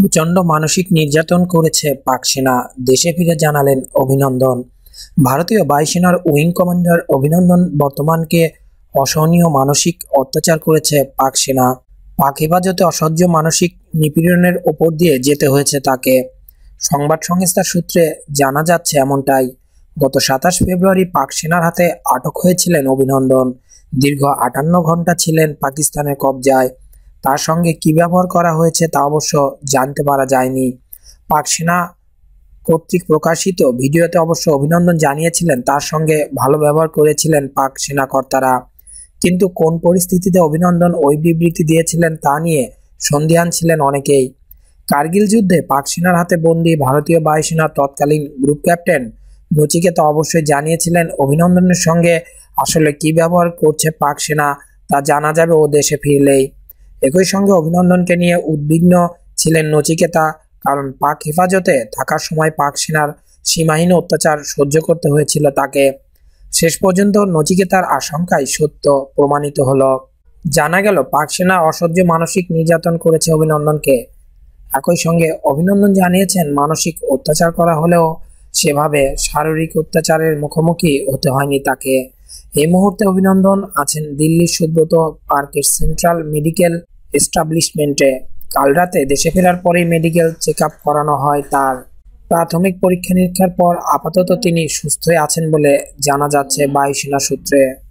প্রচণ্ড মানসিক নির্যাতন করেছে পাক সেনা দেশে ফিরে জানালেন অভিনন্দন ভারতীয় বায়ুসেনার উইং কমান্ডার অভিনন্দন বর্তমানকে অসহনীয় মানসিক অত্যাচার করেছে পাক সেনা পাক হেফাজতে অসহ্য মানসিক নিপীড়নের ওপর দিয়ে যেতে হয়েছে তাকে সংবাদ সংস্থার সূত্রে জানা যাচ্ছে এমনটাই গত সাতাশ ফেব্রুয়ারি পাক সেনার হাতে আটক হয়েছিলেন অভিনন্দন দীর্ঘ আটান্ন ঘন্টা ছিলেন পাকিস্তানের কবজায় তার সঙ্গে কি ব্যবহার করা হয়েছে তা অবশ্য জানতে পারা যায়নি পাক সেনা কর্তৃক প্রকাশিত ভিডিওতে অবশ্য অভিনন্দন জানিয়েছিলেন তার সঙ্গে ভালো ব্যবহার করেছিলেন পাক সেনাকর্তারা কিন্তু কোন পরিস্থিতিতে অভিনন্দন ওই বিবৃতি দিয়েছিলেন তা নিয়ে সন্ধিহান ছিলেন অনেকেই কার্গিল যুদ্ধে পাক সেনার হাতে বন্দী ভারতীয় বায়ুসেনার তৎকালীন গ্রুপ ক্যাপ্টেন নচিকেতা অবশ্যই জানিয়েছিলেন অভিনন্দনের সঙ্গে আসলে কি ব্যবহার করছে পাক সেনা তা জানা যাবে ও দেশে ফিরলেই একই সঙ্গে অভিনন্দনকে নিয়ে উদ্বিগ্ন ছিলেন নচিকেতা কারণ পাক হেফাজতে থাকার সময় পাক সেনার সীমাহীন অত্যাচার সহ্য করতে হয়েছিল তাকে শেষ পর্যন্ত নচিকেতার আশঙ্কাই সত্য প্রমাণিত হলো জানা গেল পাক সেনা অসহ্য মানসিক নির্যাতন করেছে অভিনন্দনকে একই সঙ্গে অভিনন্দন জানিয়েছেন মানসিক অত্যাচার করা হলেও সেভাবে শারীরিক অত্যাচারের মুখোমুখি হতে হয়নি তাকে এই মুহূর্তে অভিনন্দন আছেন দিল্লির সুব্রত পার্কের সেন্ট্রাল মেডিকেল এস্টাবলিশমেন্টে কাল রাতে দেশে ফেরার পরেই মেডিকেল চেক করানো হয় তার প্রাথমিক পরীক্ষা নিরীক্ষার পর আপাতত তিনি সুস্থই আছেন বলে জানা যাচ্ছে বায়ুসেনা সূত্রে